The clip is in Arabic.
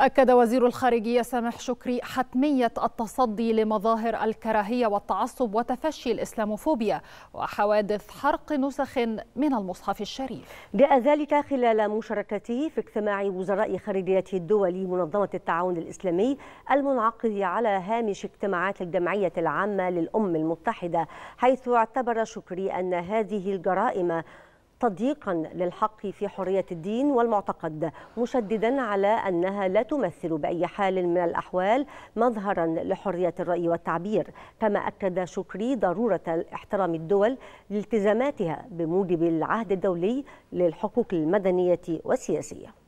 أكد وزير الخارجية سامح شكري حتمية التصدي لمظاهر الكراهية والتعصب وتفشي الإسلاموفوبيا وحوادث حرق نسخ من المصحف الشريف جاء ذلك خلال مشاركته في اجتماع وزراء خارجية الدول منظمة التعاون الإسلامي المنعقد على هامش اجتماعات الجمعية العامة للأمم المتحدة حيث اعتبر شكري أن هذه الجرائم تضييقا للحق في حرية الدين والمعتقد مشددا على أنها لا تمثل بأي حال من الأحوال مظهرا لحرية الرأي والتعبير كما أكد شكري ضرورة احترام الدول لالتزاماتها بموجب العهد الدولي للحقوق المدنية والسياسية